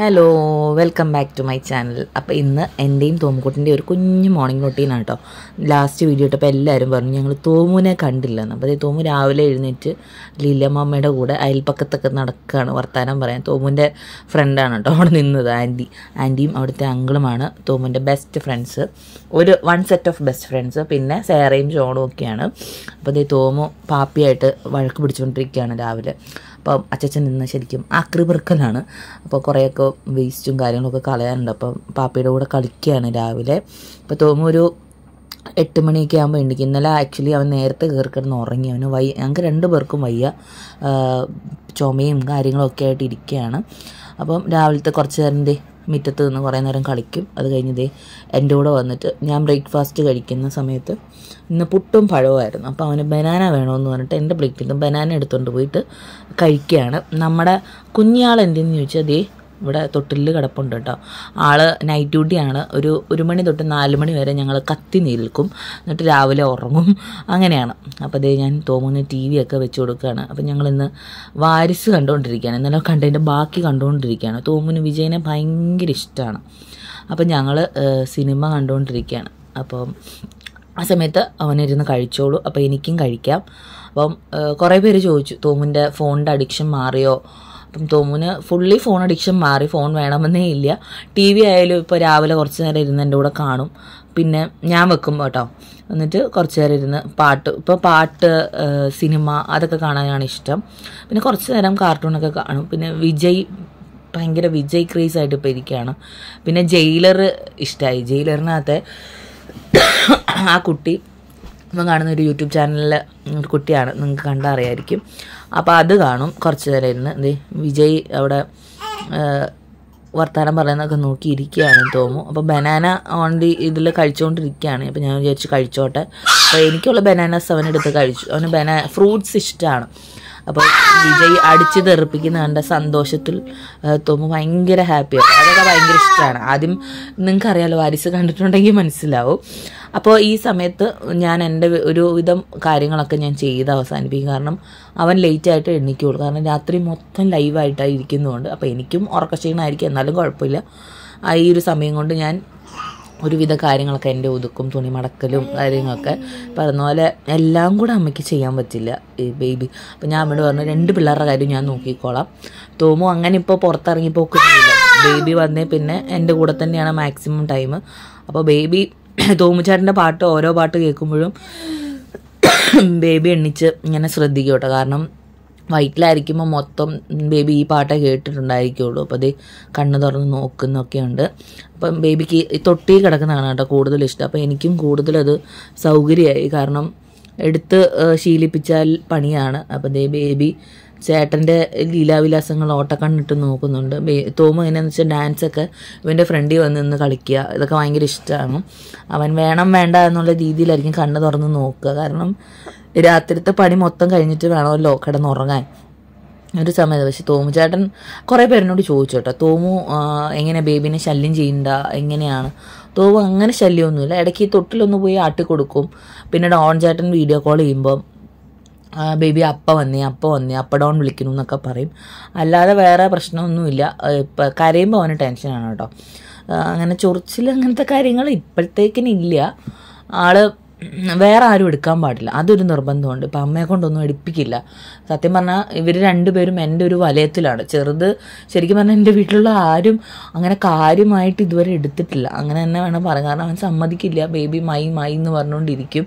hello welcome back to my channel അപ്പോൾ ഇന്ന് എൻ്റെയും തോമുക്കുട്ടിൻ്റെ ഒരു കുഞ്ഞു മോർണിംഗ് റൊട്ടീനാണ് കേട്ടോ ലാസ്റ്റ് വീഡിയോ ഇട്ടപ്പോൾ എല്ലാവരും പറഞ്ഞു ഞങ്ങൾ തോമുവിനെ കണ്ടില്ലെന്ന് അപ്പോൾ തോമു രാവിലെ എഴുന്നേറ്റ് ലീലമ്മമ്മയുടെ കൂടെ അയൽപ്പക്കത്തൊക്കെ നടക്കുകയാണ് വർത്തമാനം പറയാൻ തോമുവിൻ്റെ ഫ്രണ്ടാണ് കേട്ടോ അവിടെ നിന്നത് ആൻറ്റി ആൻറ്റിയും അവിടുത്തെ അങ്കിളുമാണ് തോമുവിൻ്റെ ബെസ്റ്റ് ഫ്രണ്ട്സ് ഒരു one set of best friends പിന്നെ സേറയും ജോണും ഒക്കെയാണ് അപ്പോൾ അതേ തോമു പാപ്പിയായിട്ട് വഴക്ക് പിടിച്ചുകൊണ്ടിരിക്കുകയാണ് രാവിലെ അപ്പം അച്ഛൻ നിന്ന് ശരിക്കും ആക്രിപെറുക്കലാണ് അപ്പോൾ കുറേയൊക്കെ വേസ്റ്റും കാര്യങ്ങളൊക്കെ കളയാനുണ്ട് അപ്പം പാപ്പയുടെ കൂടെ കളിക്കുകയാണ് രാവിലെ അപ്പോൾ തോമ ഒരു എട്ട് മണിയൊക്കെ ആകുമ്പോൾ ഉണ്ടെങ്കിൽ ഇന്നലെ ആക്ച്വലി അവൻ നേരത്തെ കയറി കിടന്ന് ഉറങ്ങി അവന് വയ്യ ഞങ്ങൾക്ക് രണ്ട് പേർക്കും വയ്യ ചുമയും കാര്യങ്ങളൊക്കെ ആയിട്ട് ഇരിക്കുകയാണ് അപ്പം രാവിലത്തെ കുറച്ച് നേരം മിറ്റത്ത് നിന്ന് കുറേ നേരം കളിക്കും അത് കഴിഞ്ഞത് എൻ്റെ കൂടെ വന്നിട്ട് ഞാൻ ബ്രേക്ക്ഫാസ്റ്റ് കഴിക്കുന്ന സമയത്ത് ഇന്ന് പുട്ടും പഴവുമായിരുന്നു അപ്പോൾ അവന് ബനാന വേണമെന്ന് പറഞ്ഞിട്ട് എൻ്റെ പ്ലേറ്റിൽ നിന്ന് ബനാന എടുത്തുകൊണ്ട് പോയിട്ട് കഴിക്കുകയാണ് നമ്മുടെ കുഞ്ഞാൾ എന്തെന്ന് ചോദിച്ചാൽ അതേ ഇവിടെ തൊട്ടിൽ കിടപ്പുണ്ട് കേട്ടോ ആൾ നൈറ്റ് ഡ്യൂട്ടിയാണ് ഒരു ഒരു മണി തൊട്ട് നാല് മണി വരെ ഞങ്ങൾ കത്തി നിൽക്കും എന്നിട്ട് രാവിലെ ഉറങ്ങും അങ്ങനെയാണ് അപ്പോൾ അതേ ഞാൻ തോമുന്ന ടി വി ഒക്കെ വെച്ച് കൊടുക്കുകയാണ് അപ്പോൾ ഇന്ന് വാരിസ് കണ്ടുകൊണ്ടിരിക്കുകയാണ് എന്നാലും കണ്ടതിൻ്റെ ബാക്കി കണ്ടുകൊണ്ടിരിക്കുകയാണ് തോമുന് വിജയനെ ഭയങ്കര ഇഷ്ടമാണ് അപ്പം ഞങ്ങൾ സിനിമ കണ്ടുകൊണ്ടിരിക്കുകയാണ് അപ്പം ആ സമയത്ത് അവനിരുന്ന് കഴിച്ചോളൂ അപ്പോൾ എനിക്കും കഴിക്കാം അപ്പം കുറേ പേര് ചോദിച്ചു തോമുൻ്റെ ഫോണിൻ്റെ അഡിക്ഷൻ മാറിയോ അപ്പം തോമുന് ഫുള്ളി ഫോൺ അഡിക്ഷൻ മാറി ഫോൺ വേണമെന്നേ ഇല്ല ടി വി ആയാലും ഇപ്പോൾ രാവിലെ കുറച്ച് നേരം ഇരുന്ന് എൻ്റെ കൂടെ കാണും പിന്നെ ഞാൻ വെക്കും കേട്ടോ എന്നിട്ട് കുറച്ച് നേരം ഇരുന്ന് പാട്ട് ഇപ്പോൾ പാട്ട് സിനിമ അതൊക്കെ കാണാനാണ് ഇഷ്ടം പിന്നെ കുറച്ച് നേരം കാർട്ടൂണൊക്കെ കാണും പിന്നെ വിജയ് ഭയങ്കര വിജയ് ക്രേസ് ആയിട്ട് ഇപ്പോൾ ഇരിക്കുകയാണ് പിന്നെ ജയിലർ ഇഷ്ടമായി ജയിലറിനകത്തെ ആ കുട്ടി നമ്മൾ കാണുന്ന ഒരു യൂട്യൂബ് ചാനലിലെ ഒരു കുട്ടിയാണ് നിങ്ങൾക്ക് കണ്ടറിയായിരിക്കും അപ്പോൾ അത് കാണും കുറച്ച് നേരം ഇരുന്ന് എന്തേ വിജയ് അവിടെ വർത്തമാനം പറയുന്നതൊക്കെ നോക്കിയിരിക്കുകയാണ് തോമു അപ്പോൾ ബനാന ഓൺലി ഇതിൽ കഴിച്ചുകൊണ്ടിരിക്കുകയാണ് അപ്പോൾ ഞാൻ വിചാരിച്ചു കഴിച്ചോട്ടെ അപ്പോൾ എനിക്കുള്ള ബനാനാസ് അവനെടുത്ത് എടുത്ത് കഴിച്ചു അവന് ബനാ ഫ്രൂട്ട്സ് ഇഷ്ടമാണ് അപ്പോൾ വിജയ് അടിച്ച് തെറിപ്പിക്കുന്ന കണ്ട സന്തോഷത്തിൽ തോമ ഭയങ്കര ഹാപ്പിയാണ് അതൊക്കെ ഭയങ്കര ഇഷ്ടമാണ് ആദ്യം നിങ്ങൾക്കറിയാലോ വാരിസ് കണ്ടിട്ടുണ്ടെങ്കിൽ മനസ്സിലാവും അപ്പോൾ ഈ സമയത്ത് ഞാൻ എൻ്റെ ഒരുവിധം കാര്യങ്ങളൊക്കെ ഞാൻ ചെയ്ത് അവസാനിപ്പിക്കും കാരണം അവൻ ലേറ്റ് ആയിട്ട് എണ്ണിക്കുള്ളൂ കാരണം രാത്രി മൊത്തം ലൈവായിട്ടാണ് ഇരിക്കുന്നതുകൊണ്ട് അപ്പോൾ എനിക്കും ഉറക്കക്ഷീണമായിരിക്കും എന്നാലും കുഴപ്പമില്ല ഈ ഒരു സമയം കൊണ്ട് ഞാൻ ഒരുവിധ കാര്യങ്ങളൊക്കെ എൻ്റെ ഒതുക്കും തുണി മടക്കലും കാര്യങ്ങളൊക്കെ പറഞ്ഞ പോലെ എല്ലാം കൂടെ അമ്മയ്ക്ക് ചെയ്യാൻ പറ്റില്ല ഈ ബേബി അപ്പം ഞാൻ അമ്മയോട് പറഞ്ഞു രണ്ട് പിള്ളേരുടെ കാര്യം ഞാൻ നോക്കിക്കോളാം തോമു അങ്ങനെ ഇപ്പോൾ പുറത്തിറങ്ങി പോക്കുന്നില്ല ബേബി വന്നേ പിന്നെ എൻ്റെ കൂടെ തന്നെയാണ് മാക്സിമം ടൈം അപ്പോൾ ബേബി തോമുചാട്ടൻ്റെ പാട്ട് ഓരോ പാട്ട് കേൾക്കുമ്പോഴും ബേബി എണ്ണിച്ച് ഇങ്ങനെ ശ്രദ്ധിക്കും കേട്ടോ കാരണം വൈറ്റിലായിരിക്കുമ്പോൾ മൊത്തം ബേബി ഈ പാട്ടേ കേട്ടിട്ടുണ്ടായിരിക്കുള്ളൂ അപ്പോൾ അത് കണ്ണ് തുറന്ന് നോക്കുന്നൊക്കെയുണ്ട് അപ്പം ബേബിക്ക് തൊട്ടി കിടക്കുന്നതാണ് കേട്ടോ കൂടുതൽ ഇഷ്ടം അപ്പോൾ എനിക്കും കൂടുതലത് സൗകര്യമായി കാരണം എടുത്ത് ശീലിപ്പിച്ചാൽ പണിയാണ് അപ്പോൾ ദേ ബേബി ചേട്ടൻ്റെ ലീലാവിലാസങ്ങൾ ഓട്ടക്കണ്ണിട്ട് നോക്കുന്നുണ്ട് തോമു എന്നു വെച്ചാൽ ഡാൻസൊക്കെ ഇവൻ്റെ ഫ്രണ്ടിൽ വന്ന് നിന്ന് കളിക്കുക ഇതൊക്കെ ഭയങ്കര ഇഷ്ടമാണ് അവൻ വേണം വേണ്ട എന്നുള്ള രീതിയിലായിരിക്കും കണ്ണ് തുറന്ന് നോക്കുക കാരണം രാത്രിത്തെ പണി മൊത്തം കഴിഞ്ഞിട്ട് വേണമല്ലോ കിടന്നുറങ്ങാൻ ഒരു സമയത്ത് പക്ഷെ തോമു ചേട്ടൻ കുറേ പേരിനോട് ചോദിച്ചു കേട്ടോ തോമു എങ്ങനെ ബേബിനെ ശല്യം ചെയ്യണ്ട എങ്ങനെയാണ് തോമു അങ്ങനെ ശല്യമൊന്നുമില്ല ഇടയ്ക്ക് തൊട്ടിലൊന്ന് പോയി ആട്ടി കൊടുക്കും പിന്നെ ഡോൺ ചേട്ടൻ വീഡിയോ കോൾ ചെയ്യുമ്പം ബേബി അപ്പ വന്നേ അപ്പ വന്നേ അപ്പ ഡോൺ വിളിക്കുന്നു എന്നൊക്കെ പറയും അല്ലാതെ വേറെ പ്രശ്നമൊന്നുമില്ല ഇപ്പം കരയുമ്പോൾ അവന് ടെൻഷനാണ് കേട്ടോ അങ്ങനെ ചൊറിച്ചിൽ അങ്ങനത്തെ കാര്യങ്ങൾ ഇപ്പോഴത്തേക്കിനില്ല ആള് വേറെ ആരും എടുക്കാൻ പാടില്ല അതൊരു നിർബന്ധമുണ്ട് ഇപ്പം അമ്മയെ കൊണ്ടൊന്നും എടുപ്പിക്കില്ല സത്യം പറഞ്ഞാൽ ഇവർ രണ്ടുപേരും എൻ്റെ ഒരു വലയത്തിലാണ് ചെറുത് ശരിക്കും പറഞ്ഞാൽ എൻ്റെ വീട്ടിലുള്ള ആരും അങ്ങനെ കാര്യമായിട്ട് ഇതുവരെ എടുത്തിട്ടില്ല അങ്ങനെ തന്നെ വേണം പറയാൻ കാരണം അവൻ സമ്മതിക്കില്ല ബേബി മൈ മൈ എന്ന് പറഞ്ഞുകൊണ്ടിരിക്കും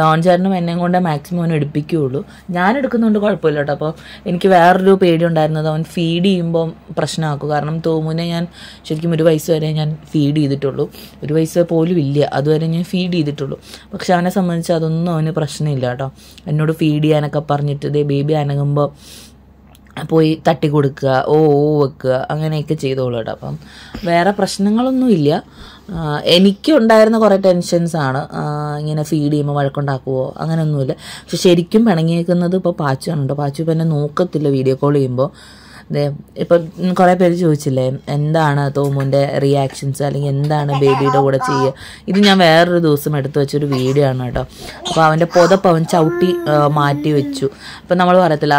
ഡോൺ ചേട്ടനും എന്നെ കൊണ്ട് മാക്സിമം അവൻ എടുപ്പിക്കുകയുള്ളൂ ഞാൻ എടുക്കുന്നതുകൊണ്ട് കുഴപ്പമില്ല കേട്ടോ അപ്പോൾ എനിക്ക് വേറൊരു പേടി ഉണ്ടായിരുന്നത് അവൻ ഫീഡ് ചെയ്യുമ്പോൾ പ്രശ്നമാക്കും കാരണം തോമുനെ ഞാൻ ശരിക്കും ഒരു വയസ്സ് വരെ ഞാൻ ഫീഡ് ചെയ്തിട്ടുള്ളൂ ഒരു വയസ്സ് പോലും ഇല്ല അതുവരെ ഞാൻ ഫീഡ് ചെയ്തിട്ടുള്ളൂ പക്ഷെ അവനെ സംബന്ധിച്ച് അതൊന്നും അവന് പ്രശ്നമില്ല കേട്ടോ എന്നോട് ഫീഡ് ചെയ്യാനൊക്കെ പറഞ്ഞിട്ട് ഇതേ ബേബി അനങ്ങുമ്പോൾ പോയി തട്ടി കൊടുക്കുക ഓ ഓ വെക്കുക അങ്ങനെയൊക്കെ ചെയ്തോളൂ കേട്ടോ അപ്പം വേറെ പ്രശ്നങ്ങളൊന്നുമില്ല എനിക്കുണ്ടായിരുന്ന കുറേ ടെൻഷൻസ് ആണ് ഇങ്ങനെ ഫീഡ് ചെയ്യുമ്പോൾ വഴക്കുണ്ടാക്കുമോ അങ്ങനെയൊന്നുമില്ല പക്ഷെ ശരിക്കും പിണങ്ങിയേക്കുന്നത് ഇപ്പോൾ ആണ് കേട്ടോ പാച്ചു ഇപ്പം എന്നെ നോക്കത്തില്ല വീഡിയോ കോൾ ചെയ്യുമ്പോൾ ഇപ്പൊ കുറേ പേര് ചോദിച്ചില്ലേ എന്താണ് തോമുന്റെ റിയാക്ഷൻസ് അല്ലെങ്കിൽ എന്താണ് ബേബിയുടെ കൂടെ ചെയ്യുക ഇത് ഞാൻ വേറൊരു ദിവസം എടുത്തു വെച്ചൊരു വീഡിയോ ആണ് കേട്ടോ അപ്പോൾ അവന്റെ പുതപ്പ് അവൻ ചവിട്ടി മാറ്റി വെച്ചു അപ്പൊ നമ്മൾ പറയത്തില്ല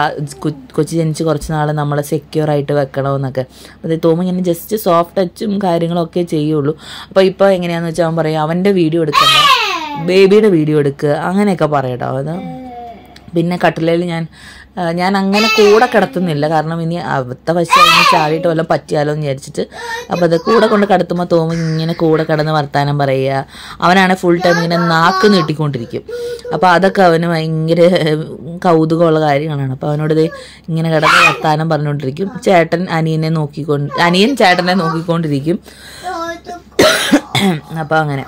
കൊച്ചു ജനിച്ച് കുറച്ച് നാൾ നമ്മൾ സെക്യൂർ ആയിട്ട് വെക്കണമെന്നൊക്കെ അപ്പോൾ തോമു ഇങ്ങനെ ജസ്റ്റ് സോഫ്റ്റ് ടച്ചും കാര്യങ്ങളൊക്കെ ചെയ്യുള്ളൂ അപ്പോൾ ഇപ്പൊ എങ്ങനെയാന്ന് വെച്ചാൽ അവൻ പറയും അവന്റെ വീഡിയോ എടുക്കണ്ട ബേബിയുടെ വീഡിയോ എടുക്കുക അങ്ങനെയൊക്കെ പറയട്ടോ അത് പിന്നെ കട്ടിലയിൽ ഞാൻ ഞാൻ അങ്ങനെ കൂടെ കിടത്തുന്നില്ല കാരണം ഇനി അവിടുത്തെ പശു അതിന് ചാടിയിട്ട് വല്ലതും പറ്റിയാലോ എന്ന് വിചാരിച്ചിട്ട് അപ്പോൾ അത് കൂടെ കൊണ്ട് കിടത്തുമ്പോൾ തോമ ഇങ്ങനെ കൂടെ കിടന്ന് വർത്താനം പറയുക അവനാണ് ഫുൾ ടൈം ഇങ്ങനെ നാക്ക് നീട്ടിക്കൊണ്ടിരിക്കും അപ്പോൾ അതൊക്കെ അവന് ഭയങ്കര കൗതുകമുള്ള കാര്യങ്ങളാണ് അപ്പോൾ അവനോട് ഇങ്ങനെ കിടന്ന് വർത്താനം പറഞ്ഞുകൊണ്ടിരിക്കും ചേട്ടൻ അനിയനെ നോക്കിക്കൊണ്ട് അനിയൻ ചേട്ടനെ നോക്കിക്കൊണ്ടിരിക്കും അപ്പോൾ അങ്ങനെ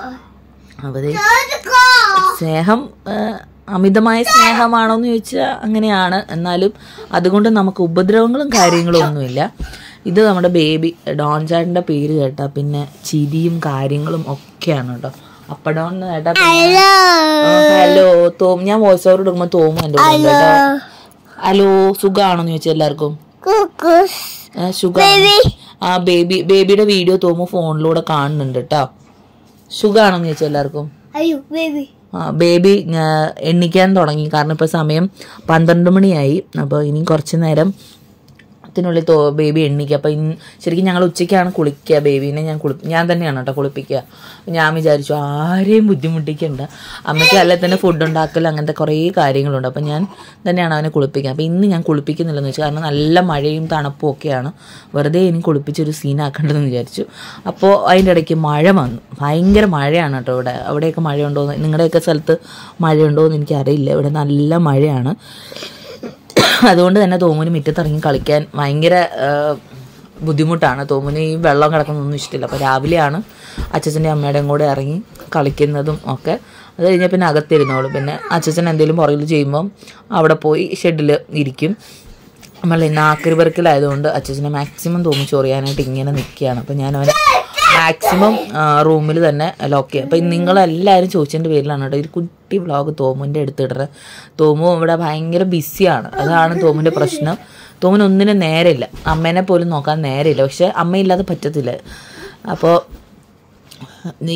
അപ്പോൾ സ്നേഹം അമിതമായ സ്നേഹമാണോ എന്ന് ചോദിച്ചാൽ അങ്ങനെയാണ് എന്നാലും അതുകൊണ്ട് നമുക്ക് ഉപദ്രവങ്ങളും കാര്യങ്ങളും ഒന്നുമില്ല ഇത് നമ്മുടെ ബേബി ഡോൺ ചാട്ടിൻ്റെ പേര് കേട്ടാ പിന്നെ ചിരിയും കാര്യങ്ങളും ഒക്കെയാണ് കേട്ടോ അപ്പ ഡോൺ ഹലോ തോമ ഞാൻ വോയിസ് ഓവർ എടുക്കുമ്പോൾ തോമു എൻ്റെ ഹലോ ഹലോ സുഖമാണോന്ന് ചോദിച്ചാൽ എല്ലാവർക്കും സുഖം ആ ബേബി ബേബിയുടെ വീഡിയോ തോമു ഫോണിലൂടെ കാണുന്നുണ്ട് കേട്ടോ സുഖമാണോന്ന് ചോദിച്ചാൽ എല്ലാവർക്കും ബേബി ബേബി എണ്ണിക്കാൻ തുടങ്ങി കാരണം ഇപ്പോൾ സമയം പന്ത്രണ്ട് മണിയായി അപ്പോൾ ഇനി കുറച്ച് നേരം തോ ബേബി എണ്ണിക്കുക അപ്പം ഇന്ന് ശരിക്കും ഞങ്ങൾ ഉച്ചയ്ക്കാണ് കുളിക്കുക ബേബീനെ ഞാൻ കുളി ഞാൻ തന്നെയാണ് കേട്ടോ കുളിപ്പിക്കുക ഞാൻ വിചാരിച്ചു ആരെയും ബുദ്ധിമുട്ടിക്കണ്ട അമ്മയ്ക്ക് അല്ല തന്നെ ഫുഡ് ഉണ്ടാക്കലും അങ്ങനത്തെ കുറേ കാര്യങ്ങളുണ്ട് അപ്പം ഞാൻ തന്നെയാണ് അവനെ കുളിപ്പിക്കുക അപ്പം ഇന്ന് ഞാൻ കുളിപ്പിക്കുന്നില്ലെന്ന് വെച്ചാൽ കാരണം നല്ല മഴയും തണുപ്പും ഒക്കെയാണ് വെറുതെ ഇനി കുളിപ്പിച്ചൊരു സീനാക്കേണ്ടതെന്ന് വിചാരിച്ചു അപ്പോൾ അതിൻ്റെ ഇടയ്ക്ക് മഴ വന്നു ഭയങ്കര മഴയാണ് കേട്ടോ ഇവിടെ അവിടെയൊക്കെ മഴയുണ്ടോ നിങ്ങളുടെയൊക്കെ സ്ഥലത്ത് മഴയുണ്ടോ എന്ന് എനിക്കറിയില്ല ഇവിടെ നല്ല മഴയാണ് അതുകൊണ്ട് തന്നെ തോമുന് മുറ്റത്തിറങ്ങി കളിക്കാൻ ഭയങ്കര ബുദ്ധിമുട്ടാണ് തോമുന് ഈ വെള്ളം കിടക്കുന്നൊന്നും ഇഷ്ടമില്ല അപ്പോൾ രാവിലെയാണ് അച്ഛച്ചൻ്റെ അമ്മയുടെയും കൂടെ ഇറങ്ങി കളിക്കുന്നതും ഒക്കെ അത് കഴിഞ്ഞാൽ പിന്നെ അകത്തിരുന്നോളും പിന്നെ അച്ഛച്ചൻ എന്തെങ്കിലും പുറകിൽ ചെയ്യുമ്പം അവിടെ പോയി ഷെഡിൽ ഇരിക്കും നമ്മൾ നാക്കരി പെറുക്കിലായതുകൊണ്ട് അച്ഛച്ചനെ മാക്സിമം തോന്നിച്ചോറിയാനായിട്ട് ഇങ്ങനെ നിൽക്കുകയാണ് അപ്പോൾ ഞാൻ അവനെ മാക്സിമം റൂമിൽ തന്നെ ലോക്ക് ചെയ്യുക അപ്പം നിങ്ങളെല്ലാവരും ചോദിച്ചതിൻ്റെ പേരിലാണ് കേട്ടോ ഒരു കുട്ടി വ്ളോഗ് തോമുവിൻ്റെ എടുത്തിടുന്നത് തോമു ഇവിടെ ഭയങ്കര ബിസിയാണ് അതാണ് തോമുവിൻ്റെ പ്രശ്നം തോമിന് ഒന്നിനും നേരമില്ല അമ്മേനെ പോലും നോക്കാൻ നേരമില്ല പക്ഷെ അമ്മയില്ലാതെ പറ്റത്തില്ല അപ്പോൾ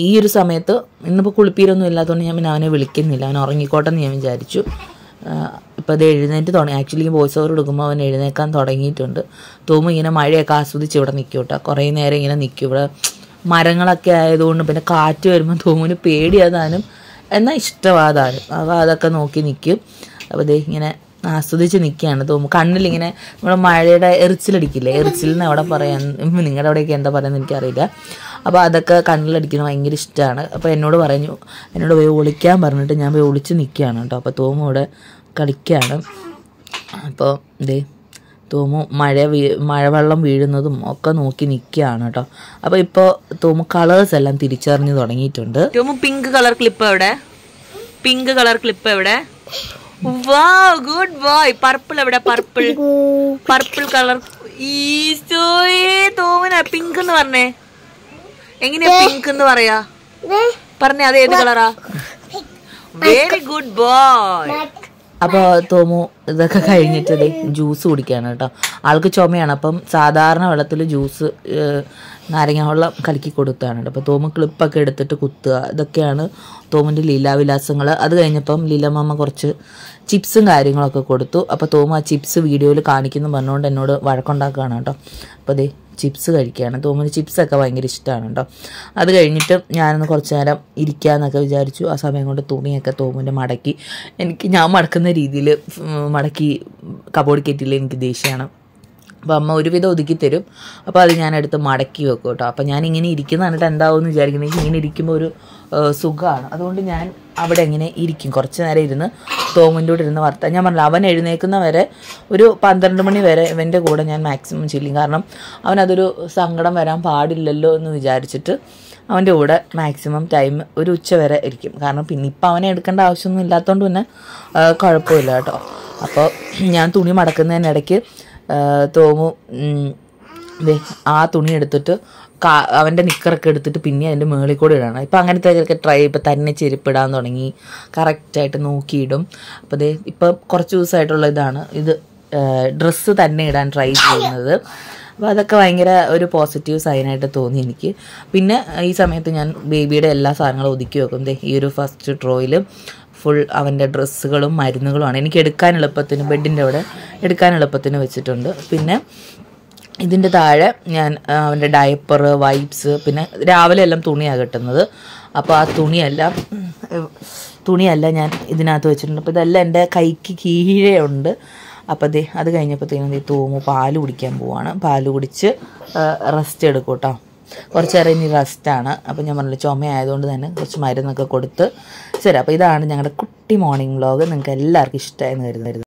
ഈ ഒരു സമയത്ത് ഇന്നിപ്പോൾ കുളിപ്പീരൊന്നും ഇല്ലാത്തതുകൊണ്ട് ഞാൻ പിന്നെ അവനെ വിളിക്കുന്നില്ല അവൻ ഉറങ്ങിക്കോട്ടെ എന്ന് ഞാൻ വിചാരിച്ചു ഇപ്പം അത് എഴുന്നേറ്റ് തുടങ്ങി ആക്ച്വലി വോയിസ് ഓവർ എടുക്കുമ്പോൾ അവൻ എഴുന്നേക്കാൻ തുടങ്ങിയിട്ടുണ്ട് തോമ ഇങ്ങനെ മഴയൊക്കെ ആസ്വദിച്ച് ഇവിടെ നിൽക്കും കേട്ടോ കുറേ നേരം ഇങ്ങനെ നിൽക്കും ഇവിടെ മരങ്ങളൊക്കെ ആയതുകൊണ്ട് പിന്നെ കാറ്റ് വരുമ്പോൾ തൂങ്ങിന് പേടിയാതാനും എന്നാൽ ഇഷ്ടമാതാനും അപ്പോൾ അതൊക്കെ നോക്കി നിൽക്കും അപ്പോൾ ഇത് ഇങ്ങനെ ആസ്വദിച്ച് നിൽക്കുകയാണ് തോന്നുന്നു കണ്ണിലിങ്ങനെ നമ്മുടെ മഴയുടെ എറിച്ചിലടിക്കില്ലേ എറിച്ചിൽ എന്ന് അവിടെ പറയാൻ നിങ്ങളുടെ അവിടെയൊക്കെ എന്താ പറയുന്നത് എനിക്കറിയില്ല അപ്പോൾ അതൊക്കെ കണ്ണിലടിക്കുന്നത് ഭയങ്കര ഇഷ്ടമാണ് അപ്പോൾ എന്നോട് പറഞ്ഞു എന്നോട് പോയി ഒളിക്കാൻ പറഞ്ഞിട്ട് ഞാൻ പോയി ഒളിച്ച് നിൽക്കുകയാണ് കേട്ടോ അപ്പോൾ തോമ ഇവിടെ കളിക്കുകയാണ് അപ്പോൾ ഇതേ തൂമു മഴ വീ മഴവെള്ളം വീഴുന്നതും ഒക്കെ നോക്കി നിൽക്കുകയാണ് കേട്ടോ അപ്പോൾ ഇപ്പോൾ തൂമു കളേഴ്സ് എല്ലാം തിരിച്ചറിഞ്ഞു തുടങ്ങിയിട്ടുണ്ട് തൂമു പിങ്ക് കളർ ക്ലിപ്പ് എവിടെ പിങ്ക് കളർ ക്ലിപ്പ് എവിടെ വാ ഗുഡ് ബോയ് പർപ്പിൾ എവിടെ പർപ്പിൾ പർപ്പിൾ കളർ ഈശോയേ തോമന പിങ്ക് എന്ന് പറഞ്ഞേ എങ്ങനെയാ പിങ്ക് എന്ന് പറയാ പറഞ്ഞേ അത് ഏത് കളറാ വെരി ഗുഡ് ബോയ് അപ്പോൾ തോമു ഇതൊക്കെ കഴിഞ്ഞിട്ടത് ജ്യൂസ് കുടിക്കുകയാണ് കേട്ടോ ആൾക്ക് ചുമയാണ് അപ്പം സാധാരണ വെള്ളത്തിൽ ജ്യൂസ് നാരങ്ങ വെള്ളം കലക്കി കൊടുക്കുകയാണ് കേട്ടോ അപ്പോൾ തോമു ക്ലിപ്പൊക്കെ എടുത്തിട്ട് കുത്തുക ഇതൊക്കെയാണ് തോമിൻ്റെ ലീലാവിലാസങ്ങൾ അത് കഴിഞ്ഞപ്പം ലീലമ്മ കുറച്ച് ചിപ്സും കാര്യങ്ങളൊക്കെ കൊടുത്തു അപ്പോൾ തോമു ആ ചിപ്സ് വീഡിയോയിൽ കാണിക്കുന്നു പറഞ്ഞുകൊണ്ട് എന്നോട് വഴക്കുണ്ടാക്കുകയാണ് കേട്ടോ അപ്പോൾ അതെ ചിപ്സ് കഴിക്കുകയാണ് തോമന് ചിപ്സൊക്കെ ഭയങ്കര ഇഷ്ടമാണ് കേട്ടോ അത് കഴിഞ്ഞിട്ട് ഞാനൊന്ന് കുറച്ച് നേരം ഇരിക്കാമെന്നൊക്കെ വിചാരിച്ചു ആ സമയം കൊണ്ട് തുണിയൊക്കെ തോമൻ്റെ മടക്കി എനിക്ക് ഞാൻ മടക്കുന്ന രീതിയിൽ മടക്കി കബോർഡ് കെറ്റിയിൽ എനിക്ക് ദേഷ്യമാണ് അപ്പോൾ അമ്മ ഒരുവിധം ഒതുക്കി തരും അപ്പോൾ അത് എടുത്ത് മടക്കി വെക്കും കേട്ടോ അപ്പോൾ ഞാൻ ഇങ്ങനെ ഇരിക്കുന്ന എന്താവും എന്ന് വിചാരിക്കുന്നത് ഇങ്ങനെ ഇരിക്കുമ്പോൾ ഒരു സുഖമാണ് അതുകൊണ്ട് ഞാൻ അവിടെ ഇങ്ങനെ ഇരിക്കും കുറച്ച് നേരം ഇരുന്ന് തോമിൻ്റെ കൂടെ ഇരുന്ന് വർത്താൻ ഞാൻ പറഞ്ഞു അവൻ എഴുന്നേക്കുന്ന വരെ ഒരു പന്ത്രണ്ട് മണി വരെ ഇവൻ്റെ കൂടെ ഞാൻ മാക്സിമം ചെല്ലും കാരണം അവനതൊരു സങ്കടം വരാൻ പാടില്ലല്ലോ എന്ന് വിചാരിച്ചിട്ട് അവൻ്റെ കൂടെ മാക്സിമം ടൈം ഒരു ഉച്ച വരെ ഇരിക്കും കാരണം പിന്നെ ഇപ്പം അവനെ എടുക്കേണ്ട ആവശ്യമൊന്നും ഇല്ലാത്തതുകൊണ്ട് പിന്നെ കുഴപ്പമില്ല കേട്ടോ അപ്പോൾ ഞാൻ തുണി മടക്കുന്നതിനിടയ്ക്ക് തോമു ആ തുണി എടുത്തിട്ട് കാ അവൻ്റെ നിക്കറൊക്കെ എടുത്തിട്ട് പിന്നെ അതിൻ്റെ മേളിൽ കൂടെ ഇടണം ഇപ്പം അങ്ങനത്തെ ഇതൊക്കെ ട്രൈ ഇപ്പം തന്നെ ചെരുപ്പിടാൻ തുടങ്ങി കറക്റ്റായിട്ട് നോക്കിയിടും അപ്പോൾ ദേ ഇപ്പം കുറച്ച് ദിവസമായിട്ടുള്ള ഇതാണ് ഇത് ഡ്രസ്സ് തന്നെ ഇടാൻ ട്രൈ ചെയ്യുന്നത് അപ്പോൾ അതൊക്കെ ഭയങ്കര ഒരു പോസിറ്റീവ് സൈനായിട്ട് തോന്നി എനിക്ക് പിന്നെ ഈ സമയത്ത് ഞാൻ ബേബിയുടെ എല്ലാ സാധനങ്ങളും ഒതുക്കി വെക്കും ഈ ഒരു ഫസ്റ്റ് ഡ്രോയിൽ ഫുൾ അവൻ്റെ ഡ്രസ്സുകളും മരുന്നുകളുമാണ് എനിക്ക് എടുക്കാൻ എളുപ്പത്തിന് ബെഡിൻ്റെ അവിടെ എടുക്കാൻ എളുപ്പത്തിന് വെച്ചിട്ടുണ്ട് പിന്നെ ഇതിൻ്റെ താഴെ ഞാൻ അവൻ്റെ ഡയപ്പർ വൈപ്സ് പിന്നെ രാവിലെ എല്ലാം തുണിയാണ് കിട്ടുന്നത് അപ്പോൾ ആ തുണിയെല്ലാം തുണിയല്ല ഞാൻ ഇതിനകത്ത് വെച്ചിട്ടുണ്ട് അപ്പോൾ ഇതെല്ലാം എൻ്റെ കൈക്ക് കീഴെയുണ്ട് അപ്പോൾ ദേ അത് കഴിഞ്ഞപ്പോഴത്തേക്കും തൂമു പാല് കുടിക്കാൻ പോവാണ് പാല് കുടിച്ച് റെസ്റ്റ് എടുക്കൂട്ടോ കുറച്ചേറെ ഇനി റെസ്റ്റാണ് അപ്പോൾ ഞാൻ പറഞ്ഞു ചുമയായതുകൊണ്ട് തന്നെ കുറച്ച് മരുന്നൊക്കെ കൊടുത്ത് ശരി അപ്പോൾ ഇതാണ് ഞങ്ങളുടെ കുട്ടി മോർണിംഗ് വ്ളോഗ് നിങ്ങൾക്ക് എല്ലാവർക്കും ഇഷ്ടമായി വരുന്നത്